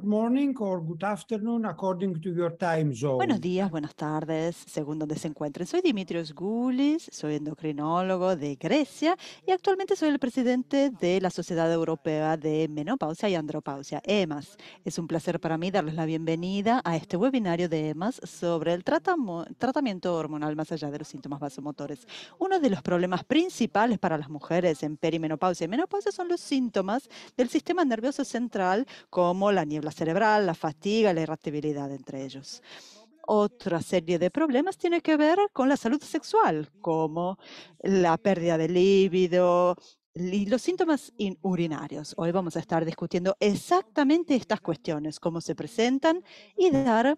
morning or good afternoon according to your time Buenos días, buenas tardes, según donde se encuentren. Soy Dimitrios Goulis, soy endocrinólogo de Grecia y actualmente soy el presidente de la Sociedad Europea de Menopausia y Andropausia, EMAS. Es un placer para mí darles la bienvenida a este webinario de EMAS sobre el tratamiento hormonal más allá de los síntomas vasomotores. Uno de los problemas principales para las mujeres en perimenopausia y menopausia son los síntomas del sistema nervioso central como la niebla la cerebral, la fatiga, la irritabilidad entre ellos. Otra serie de problemas tiene que ver con la salud sexual, como la pérdida de libido y los síntomas urinarios. Hoy vamos a estar discutiendo exactamente estas cuestiones, cómo se presentan y dar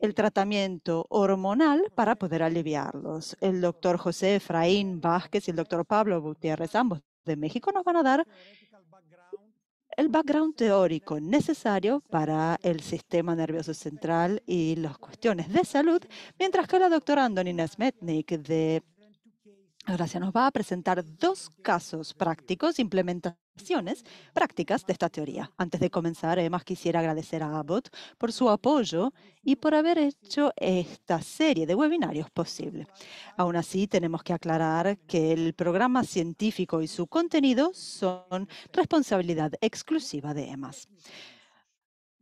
el tratamiento hormonal para poder aliviarlos. El doctor José Efraín Vázquez y el doctor Pablo Gutiérrez, ambos de México, nos van a dar el background teórico necesario para el sistema nervioso central y las cuestiones de salud, mientras que la doctora Antonina Smetnik de Gracia Nos va a presentar dos casos prácticos implementados prácticas de esta teoría. Antes de comenzar, EMAS eh, quisiera agradecer a Abbott por su apoyo y por haber hecho esta serie de webinarios posible. Aún así, tenemos que aclarar que el programa científico y su contenido son responsabilidad exclusiva de EMAS.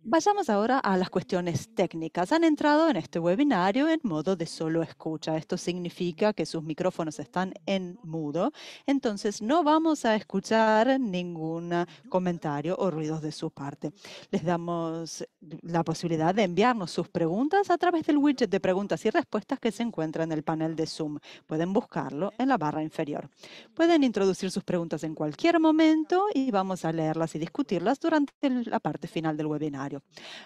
Vayamos ahora a las cuestiones técnicas. Han entrado en este webinario en modo de solo escucha. Esto significa que sus micrófonos están en mudo, entonces no vamos a escuchar ningún comentario o ruidos de su parte. Les damos la posibilidad de enviarnos sus preguntas a través del widget de preguntas y respuestas que se encuentra en el panel de Zoom. Pueden buscarlo en la barra inferior. Pueden introducir sus preguntas en cualquier momento y vamos a leerlas y discutirlas durante la parte final del webinario.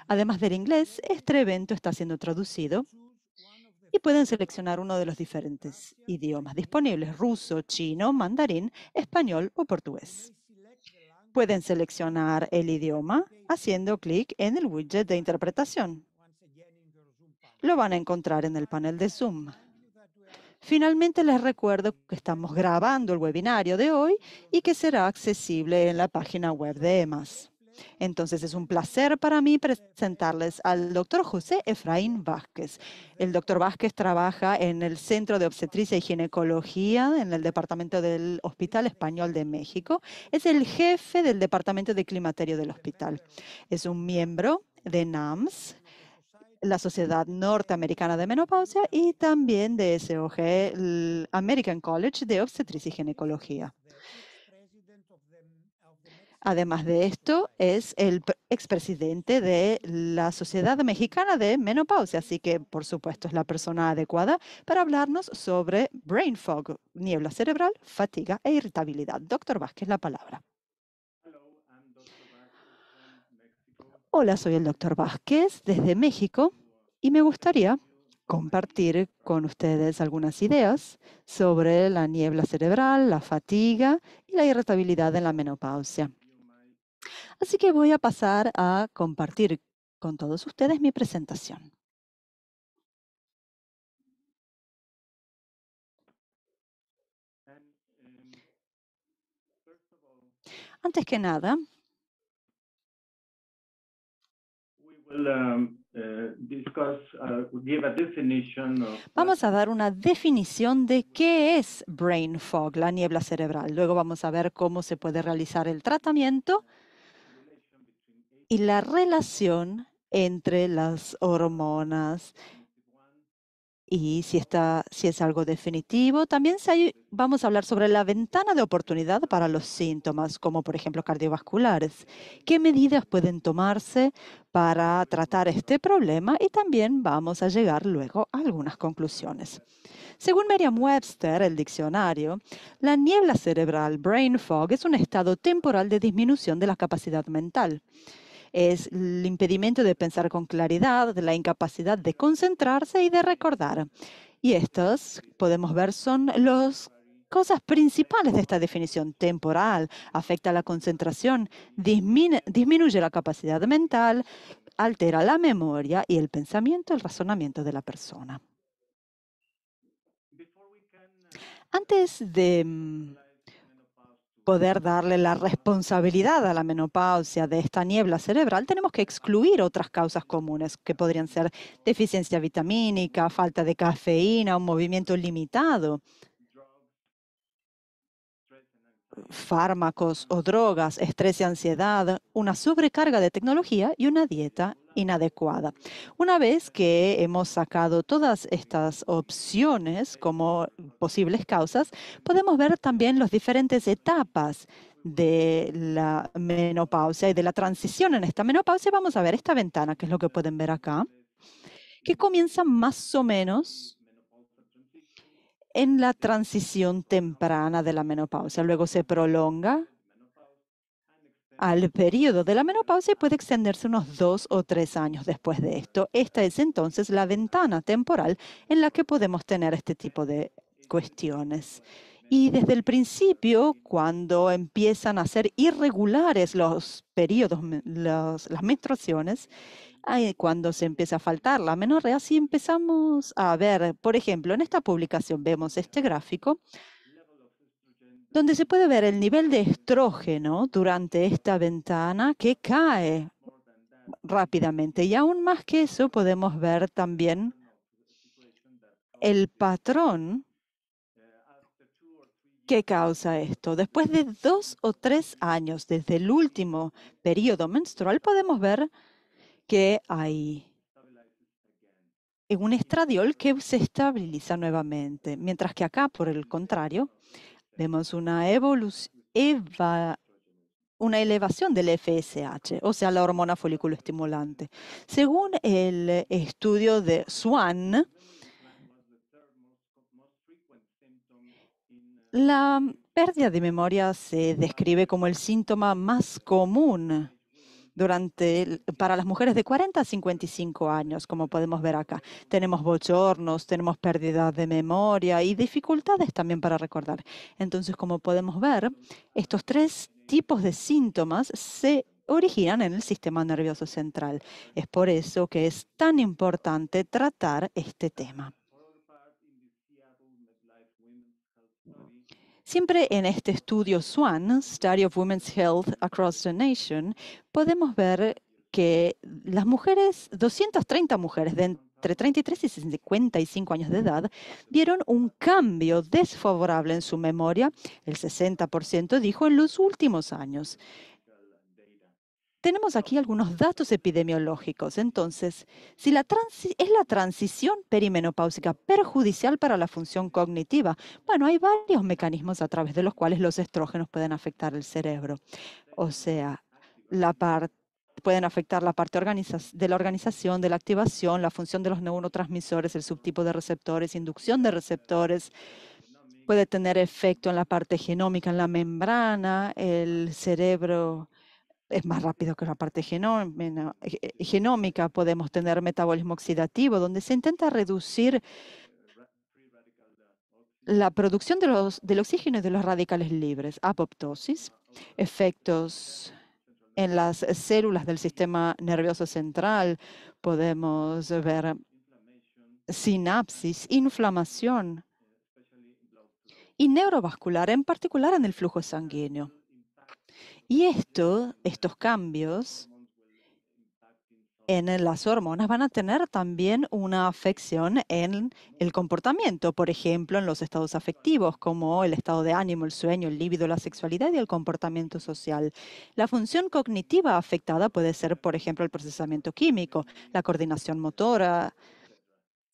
Además del inglés, este evento está siendo traducido y pueden seleccionar uno de los diferentes idiomas disponibles, ruso, chino, mandarín, español o portugués. Pueden seleccionar el idioma haciendo clic en el widget de interpretación. Lo van a encontrar en el panel de Zoom. Finalmente, les recuerdo que estamos grabando el webinario de hoy y que será accesible en la página web de EMAS. Entonces, es un placer para mí presentarles al doctor José Efraín Vázquez. El doctor Vázquez trabaja en el Centro de Obstetricia y Ginecología en el Departamento del Hospital Español de México. Es el jefe del Departamento de Climaterio del hospital. Es un miembro de NAMS, la Sociedad Norteamericana de Menopausia y también de SOG, el American College de Obstetricia y Ginecología. Además de esto, es el expresidente de la Sociedad Mexicana de Menopausia, así que por supuesto es la persona adecuada para hablarnos sobre brain fog, niebla cerebral, fatiga e irritabilidad. Doctor Vázquez, la palabra. Hola, soy el doctor Vázquez desde México y me gustaría compartir con ustedes algunas ideas sobre la niebla cerebral, la fatiga y la irritabilidad en la menopausia. Así que voy a pasar a compartir con todos ustedes mi presentación. Antes que nada, Vamos a dar una definición de qué es brain fog, la niebla cerebral. Luego vamos a ver cómo se puede realizar el tratamiento y la relación entre las hormonas. Y si, está, si es algo definitivo, también vamos a hablar sobre la ventana de oportunidad para los síntomas, como por ejemplo cardiovasculares. ¿Qué medidas pueden tomarse para tratar este problema? Y también vamos a llegar luego a algunas conclusiones. Según Merriam-Webster, el diccionario, la niebla cerebral, brain fog, es un estado temporal de disminución de la capacidad mental es el impedimento de pensar con claridad, de la incapacidad de concentrarse y de recordar. Y estos podemos ver, son las cosas principales de esta definición. Temporal, afecta la concentración, disminuye la capacidad mental, altera la memoria y el pensamiento, el razonamiento de la persona. Antes de mm, poder darle la responsabilidad a la menopausia de esta niebla cerebral, tenemos que excluir otras causas comunes que podrían ser deficiencia vitamínica, falta de cafeína, un movimiento limitado, fármacos o drogas, estrés y ansiedad, una sobrecarga de tecnología y una dieta inadecuada. Una vez que hemos sacado todas estas opciones como posibles causas, podemos ver también las diferentes etapas de la menopausia y de la transición en esta menopausia. Vamos a ver esta ventana, que es lo que pueden ver acá, que comienza más o menos en la transición temprana de la menopausia. Luego se prolonga al periodo de la menopausia y puede extenderse unos dos o tres años después de esto. Esta es entonces la ventana temporal en la que podemos tener este tipo de cuestiones. Y desde el principio, cuando empiezan a ser irregulares los periodos, las menstruaciones, cuando se empieza a faltar la menorrea, si empezamos a ver, por ejemplo, en esta publicación vemos este gráfico, donde se puede ver el nivel de estrógeno durante esta ventana que cae rápidamente. Y aún más que eso, podemos ver también el patrón que causa esto. Después de dos o tres años desde el último periodo menstrual, podemos ver que hay un estradiol que se estabiliza nuevamente, mientras que acá, por el contrario, Vemos una evolución, una elevación del FSH, o sea, la hormona folículo estimulante. Según el estudio de Swan, la pérdida de memoria se describe como el síntoma más común durante para las mujeres de 40 a 55 años, como podemos ver acá. Tenemos bochornos, tenemos pérdida de memoria y dificultades también para recordar. Entonces, como podemos ver, estos tres tipos de síntomas se originan en el sistema nervioso central. Es por eso que es tan importante tratar este tema. Siempre en este estudio SWAN, Study of Women's Health Across the Nation, podemos ver que las mujeres, 230 mujeres de entre 33 y 55 años de edad, vieron un cambio desfavorable en su memoria, el 60% dijo en los últimos años. Tenemos aquí algunos datos epidemiológicos. Entonces, si es la transición perimenopáusica perjudicial para la función cognitiva, bueno, hay varios mecanismos a través de los cuales los estrógenos pueden afectar el cerebro. O sea, pueden afectar la parte de la organización, de la activación, la función de los neurotransmisores, el subtipo de receptores, inducción de receptores. Puede tener efecto en la parte genómica, en la membrana, el cerebro es más rápido que la parte e-, e-, genómica. Podemos tener metabolismo oxidativo, donde se intenta reducir la producción de los, del oxígeno y de los radicales libres, apoptosis, efectos en las células del sistema nervioso central, podemos ver sinapsis, inflamación y neurovascular, en particular en el flujo sanguíneo. Y estos cambios en las hormonas van a tener también una afección en el comportamiento, por ejemplo, en los estados afectivos, como el estado de ánimo, el sueño, el líbido, la sexualidad y el comportamiento social. La función cognitiva afectada puede ser, por ejemplo, el procesamiento químico, la coordinación motora,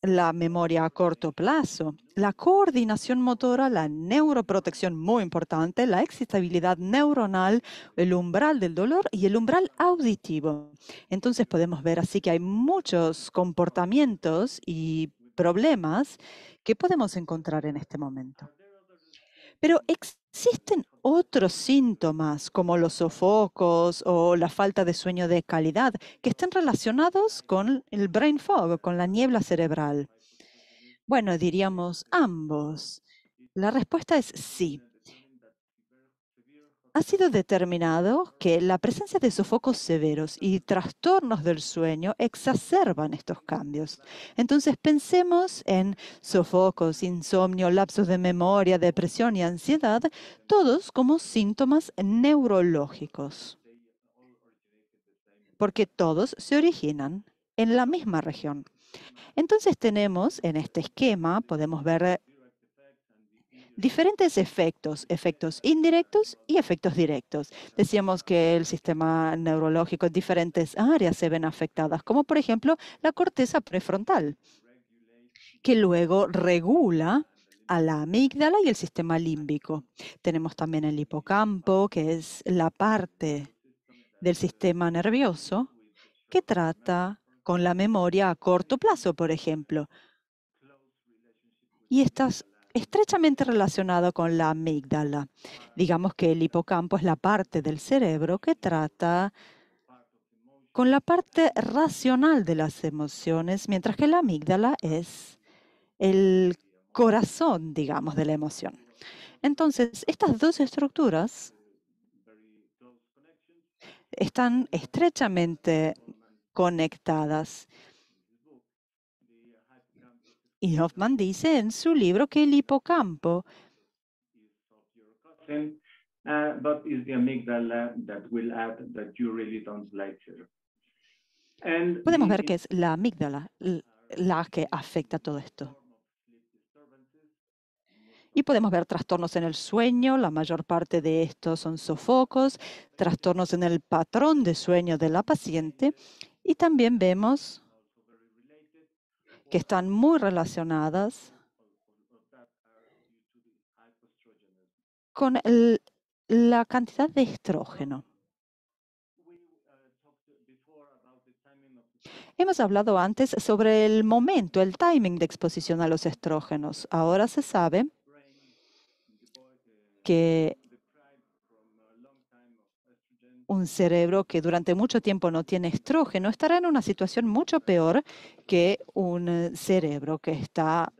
la memoria a corto plazo, la coordinación motora, la neuroprotección muy importante, la excitabilidad neuronal, el umbral del dolor y el umbral auditivo. Entonces podemos ver así que hay muchos comportamientos y problemas que podemos encontrar en este momento. Pero Existen otros síntomas como los sofocos o la falta de sueño de calidad que estén relacionados con el brain fog, con la niebla cerebral. Bueno, diríamos ambos. La respuesta es sí ha sido determinado que la presencia de sofocos severos y trastornos del sueño exacerban estos cambios. Entonces pensemos en sofocos, insomnio, lapsos de memoria, depresión y ansiedad, todos como síntomas neurológicos, porque todos se originan en la misma región. Entonces tenemos en este esquema, podemos ver diferentes efectos, efectos indirectos y efectos directos. Decíamos que el sistema neurológico, en diferentes áreas se ven afectadas, como por ejemplo la corteza prefrontal, que luego regula a la amígdala y el sistema límbico. Tenemos también el hipocampo, que es la parte del sistema nervioso que trata con la memoria a corto plazo, por ejemplo. Y estas estrechamente relacionado con la amígdala. Digamos que el hipocampo es la parte del cerebro que trata con la parte racional de las emociones, mientras que la amígdala es el corazón, digamos, de la emoción. Entonces, estas dos estructuras están estrechamente conectadas y Hoffman dice en su libro que el hipocampo Podemos ver que es la amígdala la que afecta todo esto. Y podemos ver trastornos en el sueño, la mayor parte de estos son sofocos, trastornos en el patrón de sueño de la paciente, y también vemos que están muy relacionadas con la cantidad de estrógeno. Hemos hablado antes sobre el momento, el timing de exposición a los estrógenos. Ahora se sabe que un cerebro que durante mucho tiempo no tiene estrógeno estará en una situación mucho peor que un eh, cerebro que está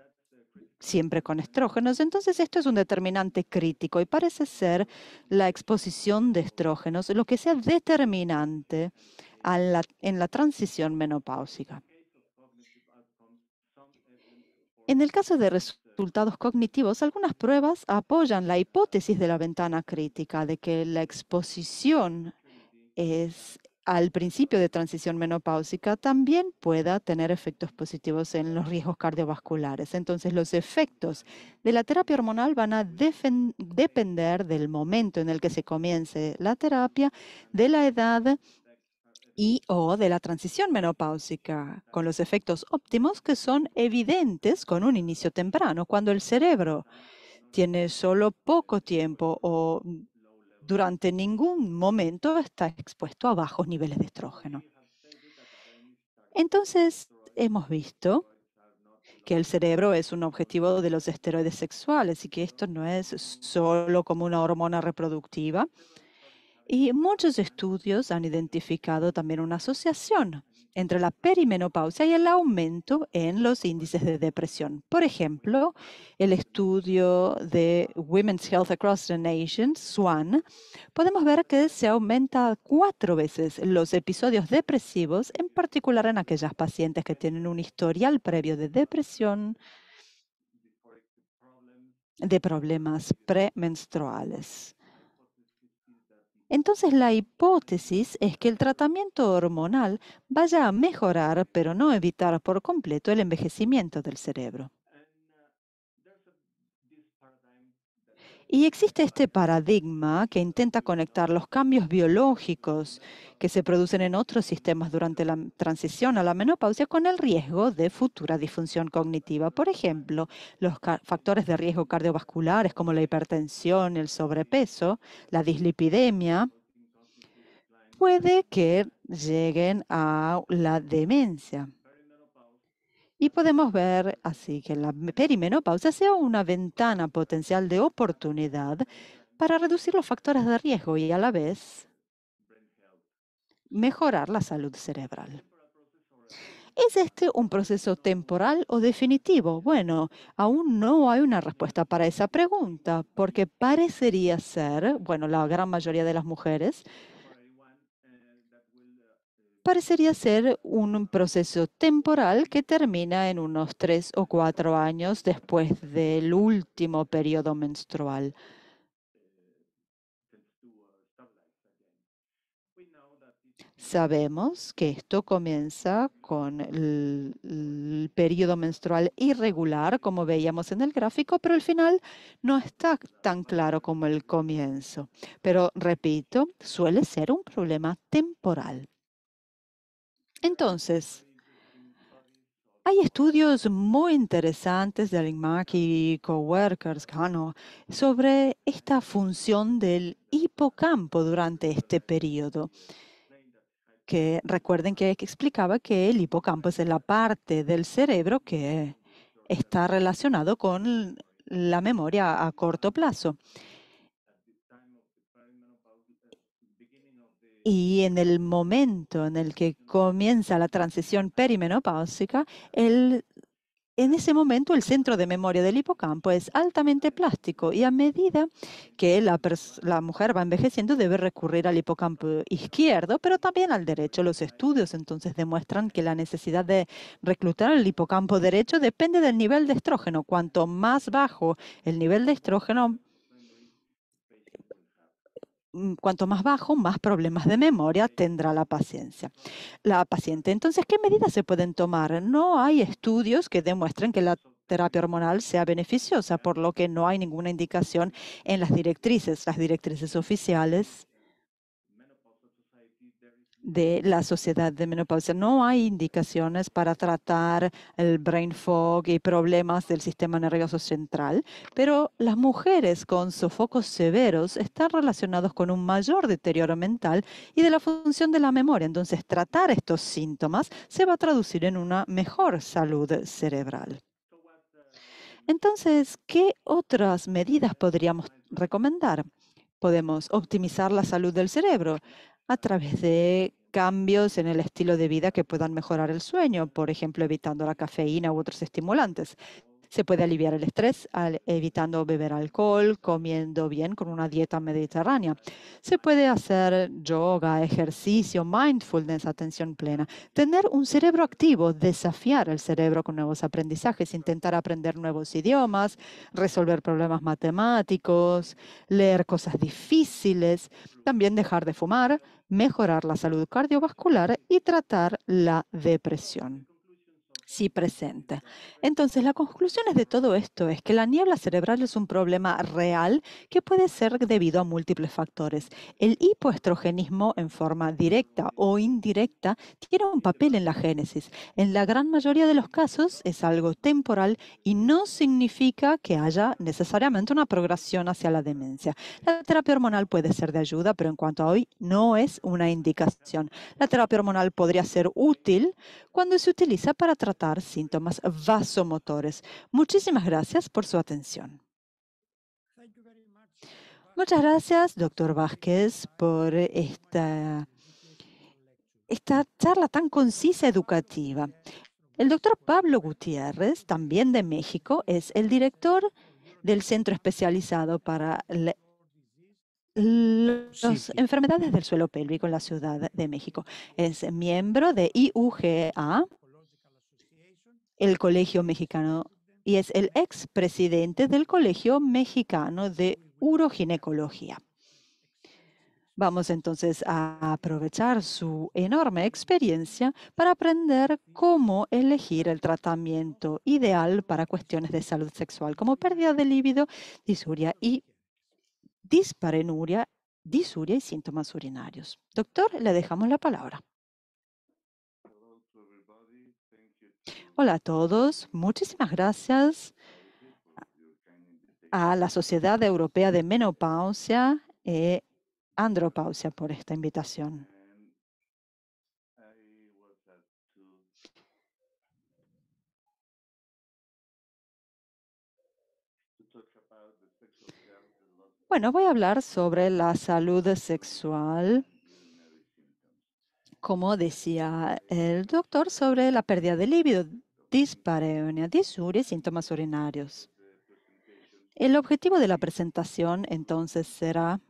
siempre con estrógenos. Entonces esto es un determinante crítico y parece ser la exposición de estrógenos lo que sea determinante en la transición menopáusica. En el caso de resultados cognitivos, algunas pruebas apoyan la hipótesis de la ventana crítica de que la exposición es al principio de transición menopáusica también pueda tener efectos positivos en los riesgos cardiovasculares. Entonces, los efectos de la terapia hormonal van a depender del momento en el que se comience la terapia, de la edad y o de la transición menopáusica, con los efectos óptimos que son evidentes con un inicio temprano, cuando el cerebro tiene solo poco tiempo o durante ningún momento está expuesto a bajos niveles de estrógeno. Entonces, hemos visto que el cerebro es un objetivo de los esteroides sexuales y que esto no es solo como una hormona reproductiva. Y muchos estudios han identificado también una asociación entre la perimenopausia y el aumento en los índices de depresión. Por ejemplo, el estudio de Women's Health Across the Nation, SWAN, podemos ver que se aumenta cuatro veces los episodios depresivos, en particular en aquellas pacientes que tienen un historial previo de depresión, de problemas premenstruales. Entonces la hipótesis es que el tratamiento hormonal vaya a mejorar, pero no evitar por completo, el envejecimiento del cerebro. Y existe este paradigma que intenta conectar los cambios biológicos que se producen en otros sistemas durante la transición a la menopausia con el riesgo de futura disfunción cognitiva. Por ejemplo, los factores de riesgo cardiovasculares como la hipertensión, el sobrepeso, la dislipidemia, puede que lleguen a la demencia. Y podemos ver así que la perimenopausa sea una ventana potencial de oportunidad para reducir los factores de riesgo y a la vez mejorar la salud cerebral. ¿Es este un proceso temporal o definitivo? Bueno, aún no hay una respuesta para esa pregunta, porque parecería ser, bueno, la gran mayoría de las mujeres parecería ser un proceso temporal que termina en unos tres o cuatro años después del último periodo menstrual. Sabemos que esto comienza con el, periodo menstrual irregular, como veíamos en el gráfico, pero el final no está tan claro como el comienzo. Pero repito, suele ser un problema temporal. Entonces, hay estudios muy interesantes de Lingmark y coworkers workers sobre esta función del hipocampo durante este periodo. Que recuerden que explicaba que el hipocampo es la parte del cerebro que está relacionado con la memoria a corto plazo. Y en el momento en el que comienza la transición perimenopáusica, el, en ese momento el centro de memoria del hipocampo es altamente plástico y a medida que la, la mujer va envejeciendo debe recurrir al hipocampo izquierdo, pero también al derecho. Los estudios entonces demuestran que la necesidad de reclutar el hipocampo derecho depende del nivel de estrógeno. Cuanto más bajo el nivel de estrógeno, Mm, cuanto más bajo, más problemas de memoria tendrá la paciencia, la paciente. Entonces, ¿qué medidas se pueden tomar? No hay estudios que demuestren que la terapia hormonal sea beneficiosa, por lo que no hay ninguna indicación en las directrices. Las directrices oficiales de la sociedad de menopausia. No hay indicaciones para tratar el brain fog y problemas del sistema nervioso central, pero las mujeres con sofocos severos están relacionados con un mayor deterioro mental y de la función de la memoria. Entonces, tratar estos síntomas se va a traducir en una mejor salud cerebral. Entonces, ¿qué otras medidas podríamos recomendar? Podemos optimizar la salud del cerebro, a través de cambios en el estilo de vida que puedan mejorar el sueño, por ejemplo, evitando la cafeína u otros estimulantes. Se puede aliviar el estrés al, evitando beber alcohol, comiendo bien con una dieta mediterránea. Se puede hacer yoga, ejercicio, mindfulness, atención plena. Tener un cerebro activo, desafiar el cerebro con nuevos aprendizajes, intentar aprender nuevos idiomas, resolver problemas matemáticos, leer cosas difíciles, también dejar de fumar, mejorar la salud cardiovascular y tratar la depresión sí presente. Entonces, la conclusión de todo esto es que la niebla cerebral es un problema real que puede ser debido a múltiples factores. El hipoestrogenismo en forma directa o indirecta tiene un papel en la génesis. En la gran mayoría de los casos es algo temporal y no significa que haya necesariamente una progresión hacia la demencia. La terapia hormonal puede ser de ayuda, pero en cuanto a hoy no es una indicación. La terapia hormonal podría ser útil cuando se utiliza para tratar síntomas vasomotores. Muchísimas gracias por su atención. Muchas gracias, doctor Vázquez, por esta, esta charla tan concisa educativa. El doctor Pablo Gutiérrez, también de México, es el director del Centro Especializado para las enfermedades del suelo pélvico en la Ciudad de México. Es miembro de IUGA, el Colegio Mexicano y es el expresidente del Colegio Mexicano de Uroginecología. Vamos entonces a aprovechar su enorme experiencia para aprender cómo elegir el tratamiento ideal para cuestiones de salud sexual como pérdida de líbido, disuria y disparenuria, disuria y síntomas urinarios. Doctor, le dejamos la palabra. Hola a todos. Muchísimas gracias a la Sociedad Europea de Menopausia e Andropausia por esta invitación. Bueno, voy a hablar sobre la salud sexual, como decía el doctor, sobre la pérdida de libido dispareunia, disuria y síntomas urinarios. El objetivo de la presentación entonces será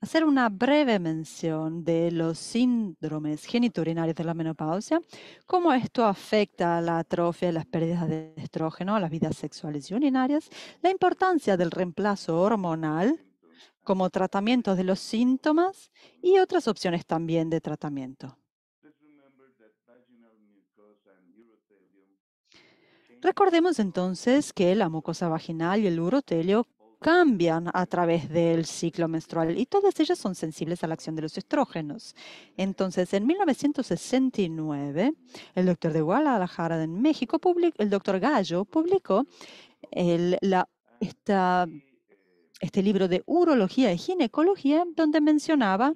hacer una breve mención de los síndromes genitourinarios de la menopausia, cómo esto afecta a la atrofia y las pérdidas de estrógeno, a las vidas sexuales y urinarias, la importancia del reemplazo hormonal como tratamiento de los síntomas y otras opciones también de tratamiento. Recordemos entonces que la mucosa vaginal y el urotelio cambian a través del ciclo menstrual y todas ellas son sensibles a la acción de los estrógenos. Entonces, en 1969, el doctor de Guadalajara en México, el doctor Gallo, publicó este libro de urología y ginecología donde mencionaba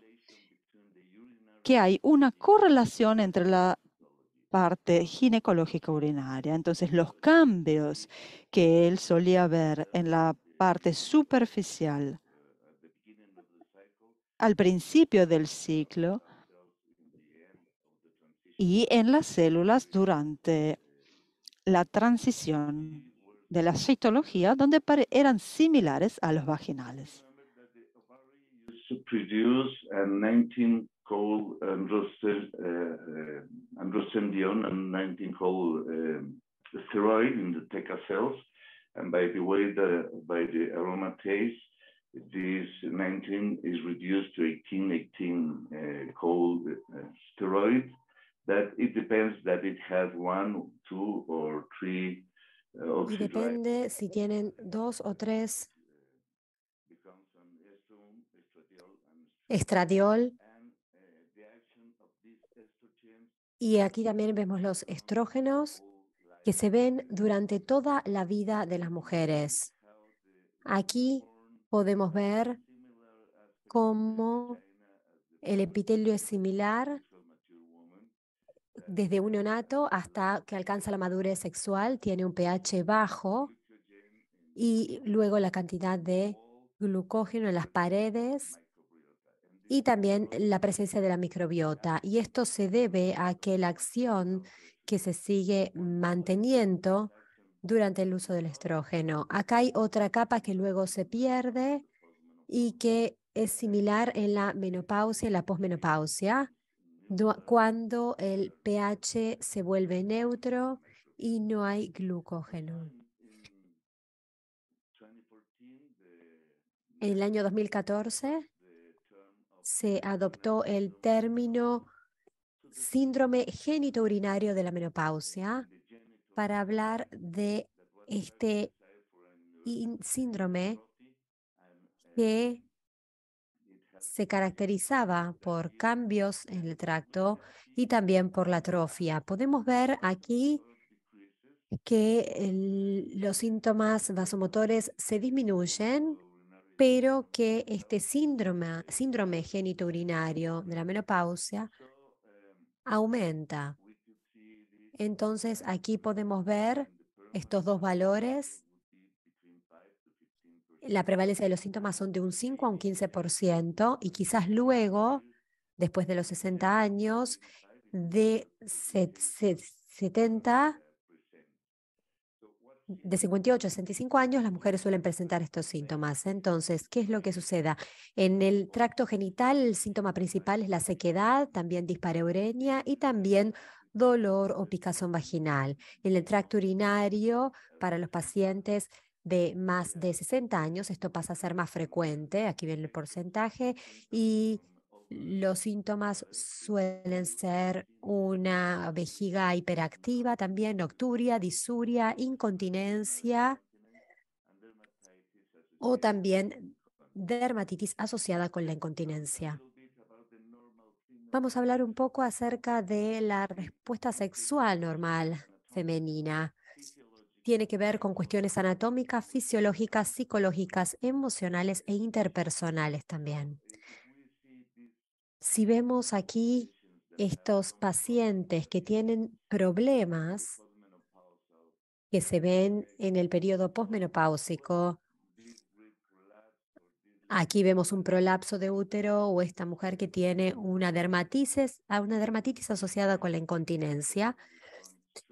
que hay una correlación entre la parte ginecológica urinaria. Entonces, los cambios que él solía ver en la parte superficial al principio del ciclo y en las células durante la transición de la citología, donde eran similares a los vaginales. Cole androstenedione um, Rustem, uh, uh, and 19 Cole um, uh, steroid in the TECA cells. And by the way, the, by the aromatase, this 19 is reduced to 18, 18 uh, cold uh, steroid. That it depends that it has one, two, or three uh, Y depende si tienen dos o tres estradiol, Y aquí también vemos los estrógenos que se ven durante toda la vida de las mujeres. Aquí podemos ver cómo el epitelio es similar desde un neonato hasta que alcanza la madurez sexual, tiene un pH bajo y luego la cantidad de glucógeno en las paredes y también la presencia de la microbiota. Y esto se debe a que la acción que se sigue manteniendo durante el uso del estrógeno. Acá hay otra capa que luego se pierde y que es similar en la menopausia y la posmenopausia, cuando el pH se vuelve neutro y no hay glucógeno. En el año 2014, se adoptó el término síndrome urinario de la menopausia para hablar de este síndrome que se caracterizaba por cambios en el tracto y también por la atrofia. Podemos ver aquí que los síntomas vasomotores se disminuyen pero que este síndrome, síndrome urinario de la menopausia em, aumenta. Entonces aquí podemos ver estos dos valores. La prevalencia de los síntomas son de un 5 a un 15% y quizás luego, después de los 60 años, de 70 de 58 a 65 años, las mujeres suelen presentar estos síntomas. Entonces, ¿qué es lo que suceda? En el tracto genital, el síntoma principal es la sequedad, también dispareurenia y también dolor o picazón vaginal. En el tracto urinario, para los pacientes de más de 60 años, esto pasa a ser más frecuente, aquí viene el porcentaje, y los síntomas suelen ser una vejiga hiperactiva, también nocturia, disuria, incontinencia o también dermatitis asociada con la incontinencia. Vamos a hablar un poco acerca de la respuesta sexual normal femenina. Tiene que ver con cuestiones anatómicas, fisiológicas, psicológicas, emocionales e interpersonales también. Si vemos aquí estos pacientes que tienen problemas que se ven en el periodo posmenopáusico, aquí vemos un prolapso de útero o esta mujer que tiene una dermatitis, una dermatitis asociada con la incontinencia,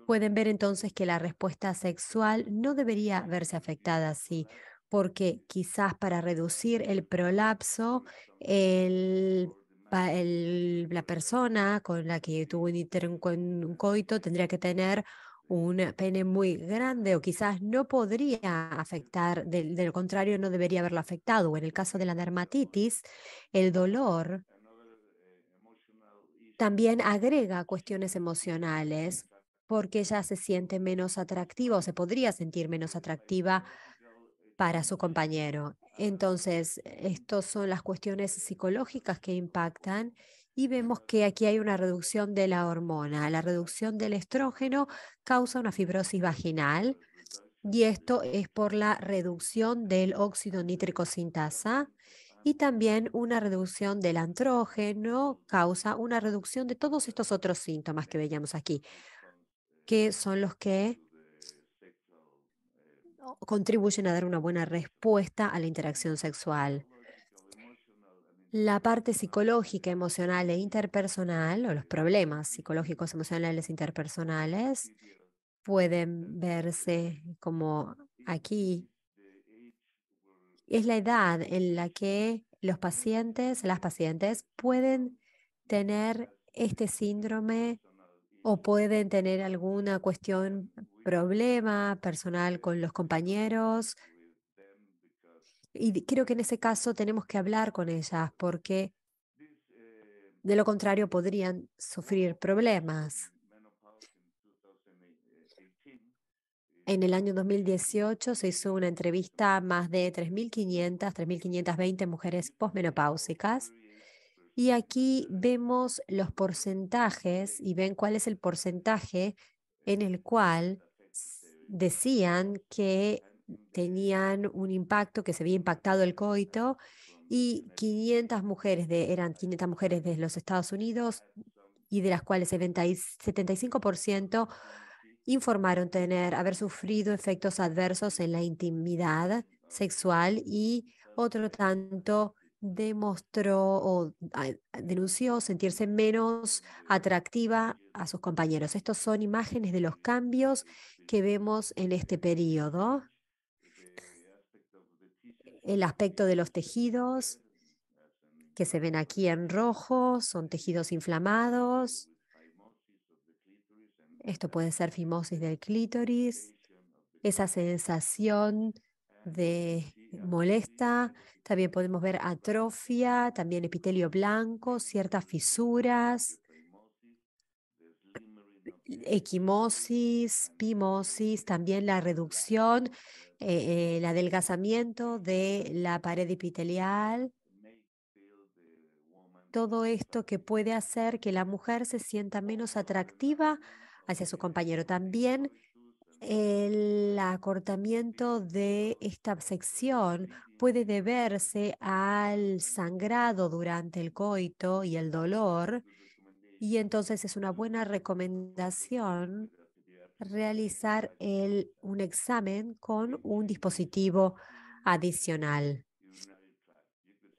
Pueden ver entonces que la respuesta sexual no debería verse afectada así, porque quizás para reducir el prolapso, el la persona con la que tuvo un coito tendría que tener un pene muy grande o quizás no podría afectar, del, contrario no debería haberlo afectado. O en el caso de la dermatitis, el dolor también agrega cuestiones emocionales porque ella se siente menos atractiva o se podría sentir menos atractiva para su compañero. Entonces, estas son las cuestiones psicológicas que impactan y vemos que aquí hay una reducción de la hormona. La reducción del estrógeno causa una fibrosis vaginal y esto es por la reducción del óxido nítrico sintasa y también una reducción del antrógeno causa una reducción de todos estos otros síntomas que veíamos aquí, que son los que contribuyen a dar una buena respuesta a la interacción sexual. La parte psicológica, emocional e interpersonal, o los problemas psicológicos, emocionales e interpersonales, pueden verse como aquí. Es la edad en la que los pacientes, las pacientes, pueden tener este síndrome o pueden tener alguna cuestión problema personal con los compañeros. Y creo que en ese caso tenemos que hablar con ellas porque de lo contrario podrían sufrir problemas. En el año 2018 se hizo una entrevista a más de 3.500, 3.520 mujeres posmenopáusicas. Y aquí vemos los porcentajes y ven cuál es el porcentaje en el cual decían que tenían un impacto, que se había impactado el coito y 500 mujeres, de, eran 500 mujeres de los Estados Unidos y de las cuales 75% informaron tener, haber sufrido efectos adversos en la intimidad sexual y otro tanto demostró o denunció sentirse menos atractiva a sus compañeros. Estos son imágenes de los cambios que vemos en este periodo. El aspecto de los tejidos que se ven aquí en rojo son tejidos inflamados. Esto puede ser fimosis del clítoris, esa sensación de molesta, también podemos ver atrofia, también epitelio blanco, ciertas fisuras, equimosis, e, pimosis, también la reducción, eh, eh, el adelgazamiento de la pared epitelial. Todo esto que puede hacer que la mujer se sienta menos atractiva hacia su compañero. También el acortamiento de esta sección puede deberse al sangrado durante el coito y el dolor, y entonces es una buena recomendación realizar un examen con un dispositivo adicional.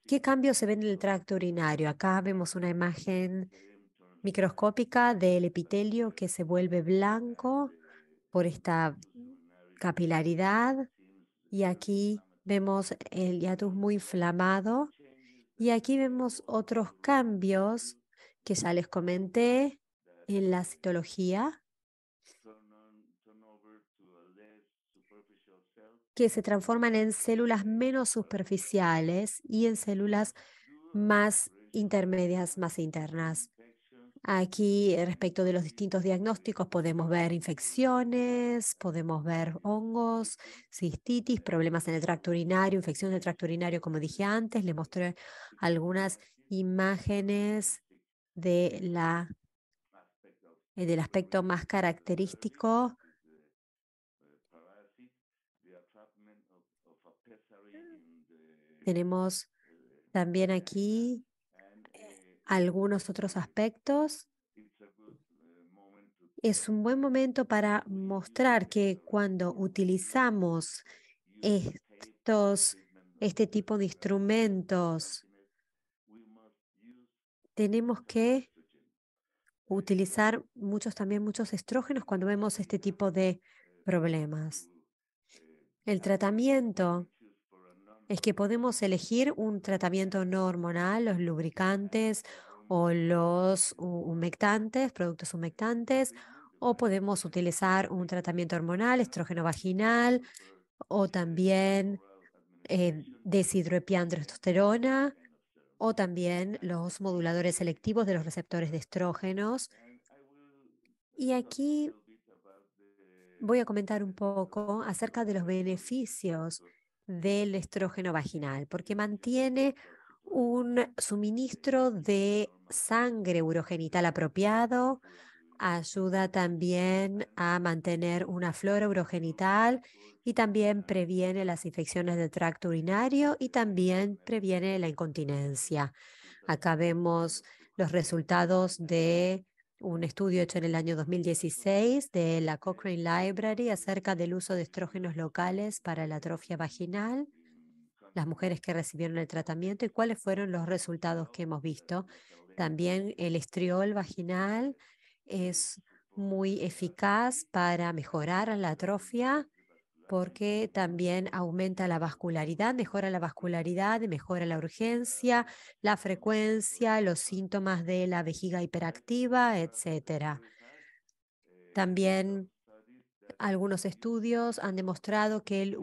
¿Qué cambios se ven en el tracto urinario? Acá vemos una imagen microscópica del epitelio que se vuelve blanco por esta capilaridad. Y aquí vemos el hiatus muy inflamado. Y aquí vemos otros cambios que ya les comenté en la citología, que se transforman en células menos superficiales y en células más intermedias, más internas. Aquí eh, respecto de los distintos diagnósticos podemos ver infecciones, podemos ver hongos, cistitis, problemas en el tracto urinario, infección del tracto urinario, como dije antes. le mostré algunas imágenes de la, eh, del aspecto más característico. Tenemos también aquí algunos otros aspectos, es un buen momento para mostrar que cuando utilizamos estos, este tipo de instrumentos, tenemos que utilizar muchos también muchos estrógenos cuando vemos este tipo de problemas. El tratamiento es que podemos elegir un tratamiento no hormonal, los lubricantes o los humectantes, productos humectantes, o podemos utilizar un tratamiento hormonal, estrógeno vaginal, o también eh, o también los moduladores selectivos de los receptores de estrógenos. Y aquí voy a comentar un poco acerca de los beneficios del estrógeno vaginal, porque mantiene un suministro de sangre urogenital apropiado, ayuda también a mantener una flora urogenital y también previene las infecciones del tracto urinario y también previene la incontinencia. Acá vemos los resultados de un estudio hecho en el año 2016 de la Cochrane Library acerca del uso de estrógenos locales para la atrofia vaginal, las mujeres que recibieron el tratamiento y cuáles fueron los resultados que hemos visto. También el estriol vaginal es muy eficaz para mejorar la atrofia porque también aumenta la vascularidad, mejora la vascularidad, mejora la urgencia, la frecuencia, los síntomas de la vejiga hiperactiva, etc. También algunos estudios han demostrado que el,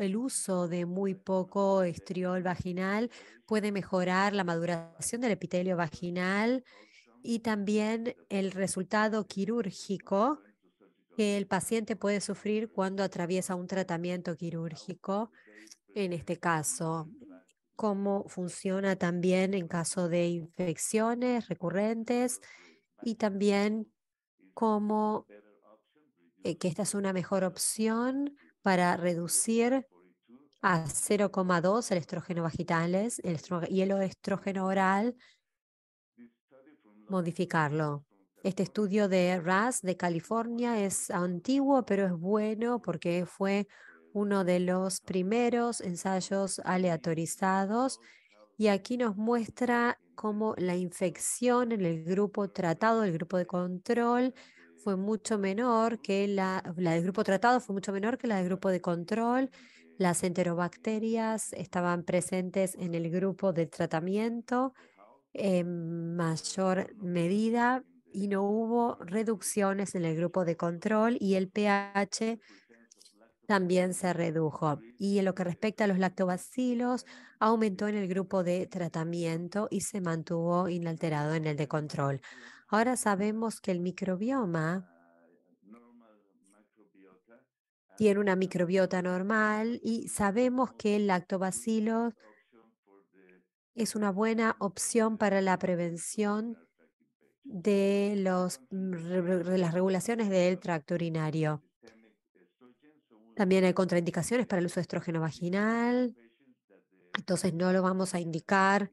el uso de muy poco estriol vaginal puede mejorar la maduración del epitelio vaginal y también el resultado quirúrgico que el paciente puede sufrir cuando atraviesa un tratamiento quirúrgico, en este caso, cómo funciona también en caso de infecciones recurrentes y también cómo eh, que esta es una mejor opción para reducir a 0,2 el estrógeno vaginal y el estrógeno oral, modificarlo. Este estudio de RAS de California es antiguo, pero es bueno porque fue uno de los primeros ensayos aleatorizados y aquí nos muestra cómo la infección en el grupo tratado, el grupo de control, fue mucho menor que la, del grupo tratado, fue mucho menor que la del grupo de control. Las enterobacterias estaban presentes en el grupo de tratamiento en mayor medida y no hubo reducciones en el grupo de control y el pH también se redujo. Y en lo que respecta a los lactobacilos, aumentó en el grupo de tratamiento y se mantuvo inalterado en el de control. Ahora sabemos que el microbioma tiene una microbiota normal y sabemos que el lactobacilo es una buena opción para la prevención de, los, mm, de las regulaciones del tracto urinario. También hay contraindicaciones para el uso de estrógeno vaginal, entonces no lo vamos a indicar.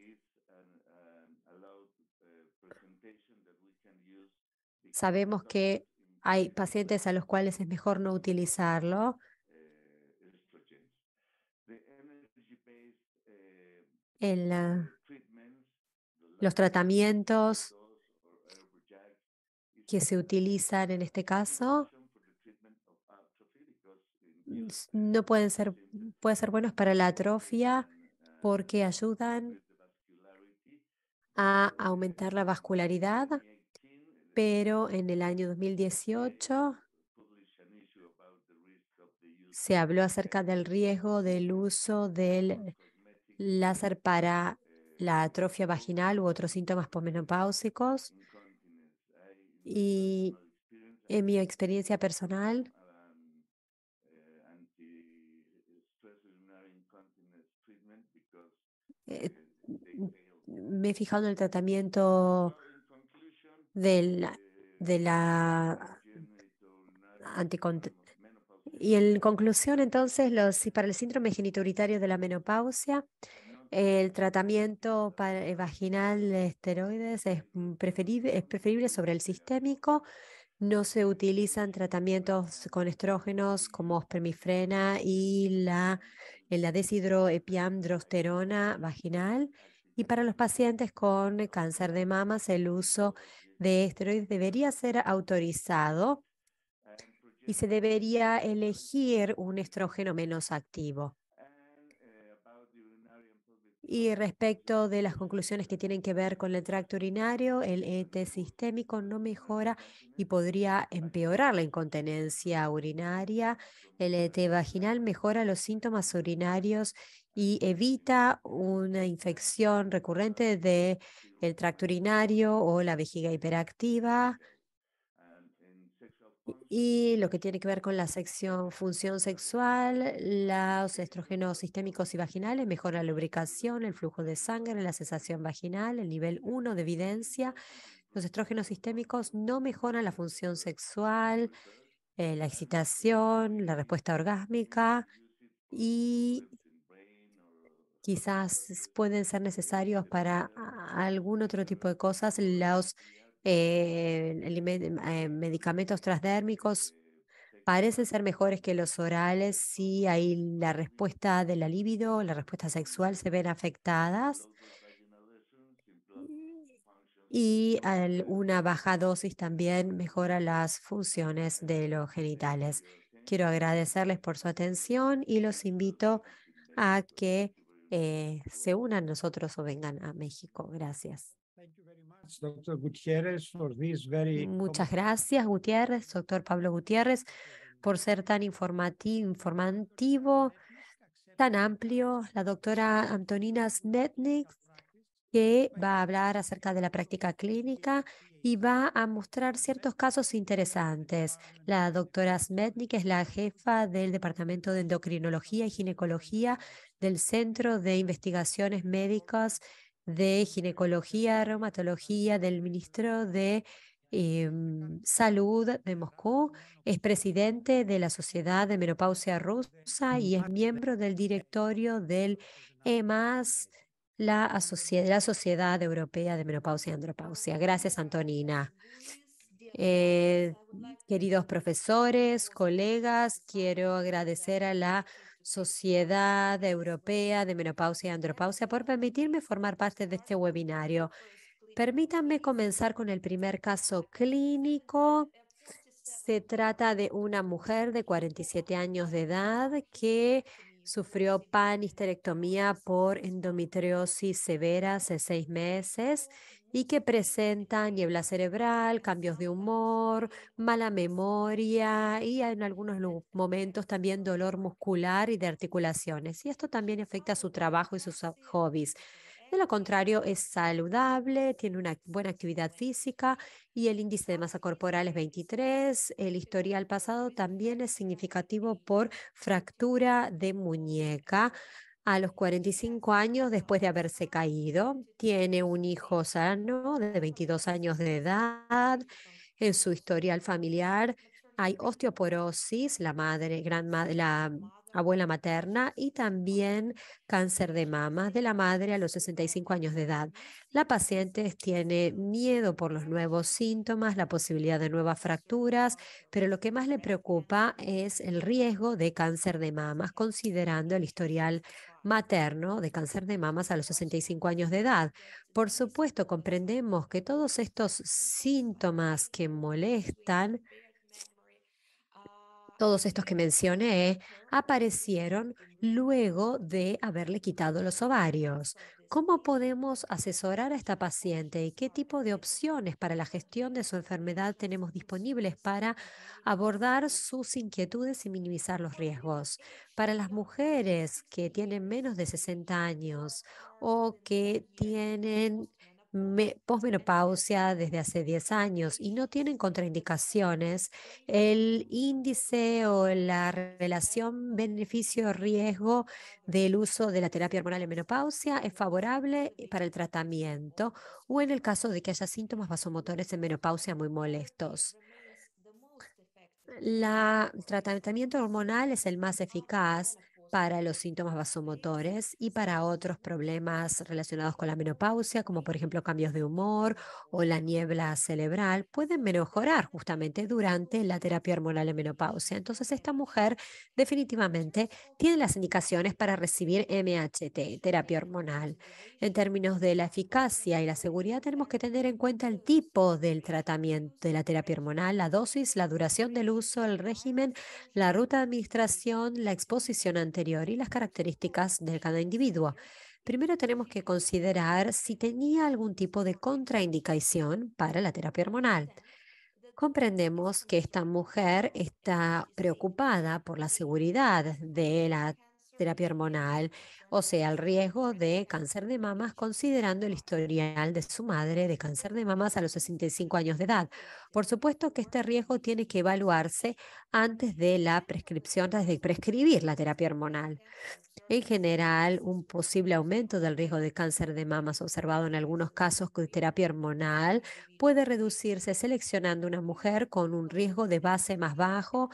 Sabemos que hay pacientes a los cuales es mejor no utilizarlo. los tratamientos que se utilizan en este caso no pueden ser, ser buenos para la atrofia porque ayudan a aumentar la vascularidad, pero en el año 2018 se habló acerca del riesgo del uso del láser para la atrofia vaginal u otros síntomas posmenopáusicos y en mi experiencia personal, eh, me he fijado en el tratamiento del, de la anticoncepción y en conclusión, entonces, los, para el síndrome genituritario de la menopausia, el tratamiento eh, vaginal de esteroides mm, es preferible, sobre el sistémico. No se utilizan tratamientos con estrógenos como ospermifrena y la, eh, la deshidroepiandrosterona vaginal. Y para los pacientes con cáncer de mamas, el uso de esteroides debería ser autorizado y se debería elegir un estrógeno menos activo. Y respecto de las conclusiones que tienen que ver con el tracto urinario, el ET sistémico no mejora y podría empeorar la incontinencia urinaria. El ET vaginal mejora los síntomas urinarios y evita una infección recurrente del el tracto urinario o la vejiga hiperactiva y lo que tiene que ver con la sección función sexual, los estrógenos sistémicos y vaginales, mejora la lubricación, el flujo de sangre, la sensación vaginal, el nivel 1 de evidencia. Los estrógenos sistémicos no mejoran la función sexual, eh, la excitación, la respuesta orgásmica y quizás pueden ser necesarios para algún otro tipo de cosas los eh, medicamentos transdérmicos parecen ser mejores que los orales si hay la respuesta de la libido, la respuesta sexual se ven afectadas y una baja dosis también mejora las funciones de los genitales. Quiero agradecerles por su atención y los invito a que eh, se unan nosotros o vengan a México. Gracias. Muchas gracias, Gutiérrez, doctor Pablo Gutiérrez, por ser tan informativo, tan amplio. La doctora Antonina Smetnik, que va a hablar acerca de la práctica clínica y va a mostrar ciertos casos interesantes. La doctora Smetnik es la jefa del Departamento de Endocrinología y Ginecología del Centro de Investigaciones Médicas de Ginecología, Reumatología del Ministro de em, Salud de Moscú, es presidente de la Sociedad de Menopausia Rusa y es miembro del directorio del EMAS, la, la Sociedad Europea de Menopausia y Andropausia. Gracias, Antonina. Eh, queridos profesores, colegas, quiero agradecer a la Sociedad Europea de Menopausia y Andropausia por permitirme formar parte de este webinario. Permítanme comenzar con el primer caso clínico. Se trata de una mujer de 47 años de edad que sufrió panisterectomía por endometriosis severa hace seis meses y que presentan niebla cerebral, cambios de humor, mala memoria y en algunos momentos también dolor muscular y de articulaciones. Y esto también afecta su trabajo y sus hobbies. De lo contrario, es saludable, tiene una buena actividad física y el índice de masa corporal es 23. El historial pasado también es significativo por fractura de muñeca a los 45 años después de haberse caído. Tiene un hijo sano de 22 años de edad. En su historial familiar hay osteoporosis, la madre, la abuela materna y también cáncer de mamas de la madre a los 65 años de edad. La paciente tiene miedo por los nuevos síntomas, la posibilidad de nuevas fracturas, pero lo que más le preocupa es el riesgo de cáncer de mamas, considerando el historial materno de cáncer de mamas a los 65 años de edad. Por supuesto, comprendemos que todos estos síntomas que molestan, todos estos que mencioné, aparecieron luego de haberle quitado los ovarios. ¿Cómo podemos asesorar a esta paciente y qué tipo de opciones para la gestión de su enfermedad tenemos disponibles para abordar sus inquietudes y minimizar los riesgos? Para las mujeres que tienen menos de 60 años o que tienen posmenopausia desde hace 10 años y no tienen contraindicaciones, el índice o la relación beneficio-riesgo del uso de la terapia hormonal en menopausia es favorable eh, para el tratamiento o en el caso de que haya síntomas vasomotores en menopausia muy molestos. El tratamiento hormonal es el más eficaz para los síntomas vasomotores y para otros problemas relacionados con la menopausia, como por ejemplo cambios de humor o la niebla cerebral, pueden mejorar justamente durante la terapia hormonal en menopausia. Entonces, esta mujer definitivamente tiene las indicaciones para recibir MHT, terapia hormonal. En términos de la eficacia y la seguridad, tenemos que tener en cuenta el tipo del tratamiento de la terapia hormonal, la dosis, la duración del uso, el régimen, la ruta de administración, la exposición anterior y las características de cada individuo. Primero tenemos que considerar si tenía algún tipo de contraindicación para la terapia hormonal. Comprendemos que esta mujer está preocupada por la seguridad de la terapia hormonal, o sea, el riesgo de cáncer de mamas considerando el historial de su madre de cáncer de mamas a los 65 años de edad. Por supuesto que este riesgo tiene que evaluarse antes de la prescripción, antes de prescribir la terapia hormonal. En general, un posible aumento del riesgo de cáncer de mamas observado en algunos casos con terapia hormonal puede reducirse seleccionando una mujer con un riesgo de base más bajo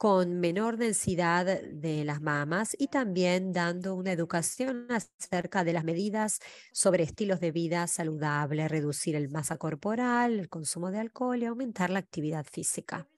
con menor densidad de las mamas y también dando una educación acerca de las medidas sobre estilos de vida saludable, reducir el masa corporal, el consumo de alcohol y aumentar la actividad física.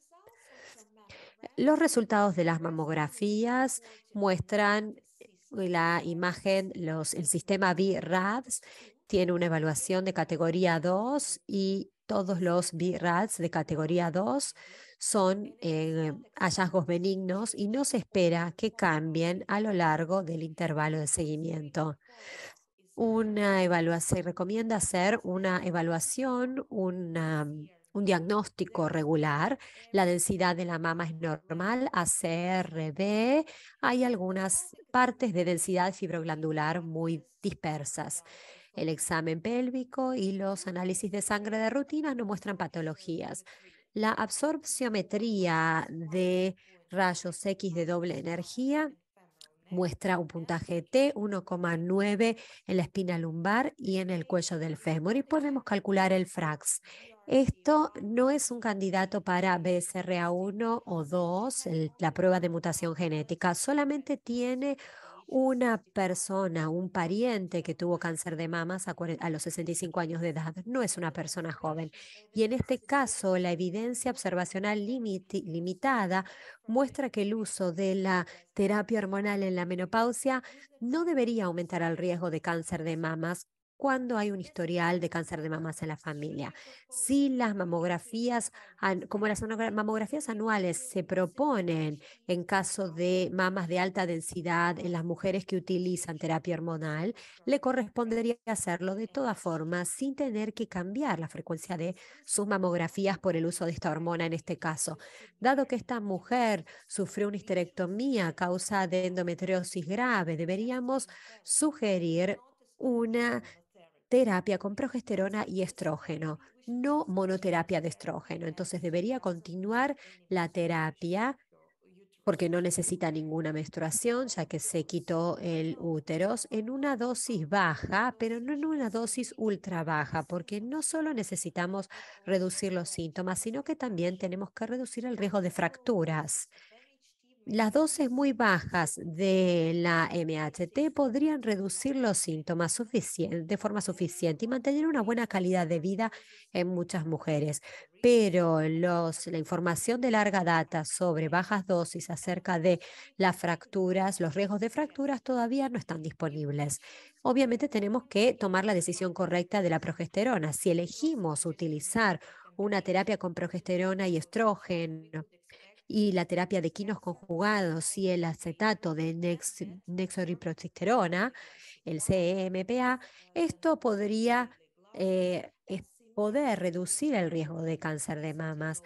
Los resultados de las mamografías muestran eh, la imagen, el sistema BI-RADS tiene una evaluación de categoría 2 y todos los BI-RADS de categoría 2 son eh, hallazgos benignos y no se espera que cambien a lo largo del intervalo de seguimiento. Una se recomienda hacer una evaluación, un diagnóstico regular. La densidad de la mama es normal, ACRB. Hay algunas partes de densidad fibroglandular muy dispersas. El examen pélvico y los análisis de sangre de rutina no muestran patologías. La absorciometría de rayos X de doble energía muestra un puntaje T 1,9 en la espina lumbar y en el cuello del fémur y podemos calcular el frax. Esto no es un candidato para BSRA1 o 2, la prueba de mutación genética, solamente tiene una persona, un pariente que tuvo cáncer de mamas a, los 65 años de edad. No es una persona joven. Y en este caso, la evidencia observacional limitada muestra que el uso de la terapia hormonal en la menopausia no debería aumentar el riesgo de cáncer de mamas cuando hay un historial de cáncer de mamas en la familia. Si las mamografías, como las mamografías anuales se proponen en caso de mamas de alta densidad en las mujeres que utilizan terapia hormonal, le correspondería hacerlo de todas formas sin tener que cambiar la frecuencia de sus mamografías por el uso de esta hormona en este caso. Dado que esta mujer sufrió una histerectomía a causa de endometriosis grave, deberíamos sugerir una terapia con progesterona y estrógeno, no monoterapia de estrógeno. Entonces debería continuar la terapia porque no necesita ninguna menstruación, ya que se quitó el útero, en una dosis baja, pero no en una dosis ultra baja, porque no solo necesitamos reducir los síntomas, sino que también tenemos que reducir el riesgo de fracturas. Las dosis muy bajas de la MHT podrían reducir los síntomas de forma suficiente y mantener una buena calidad de vida en muchas mujeres. Pero los, la información de larga data sobre bajas dosis acerca de las fracturas, los riesgos de fracturas todavía no están disponibles. Obviamente tenemos que tomar la decisión correcta de la progesterona. Si elegimos utilizar una terapia con progesterona y estrógeno y la terapia de quinos conjugados y el acetato de nex, el cmpa e esto podría eh, poder reducir el riesgo de cáncer de mamas.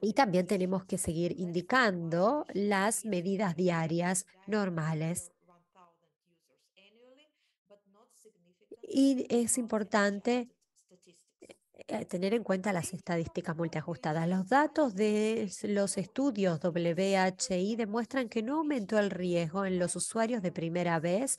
Y también tenemos que seguir indicando las medidas diarias normales. Y es importante eh, tener en cuenta las estadísticas multiajustadas. Los datos de los estudios WHI demuestran que no aumentó el riesgo en los usuarios de primera vez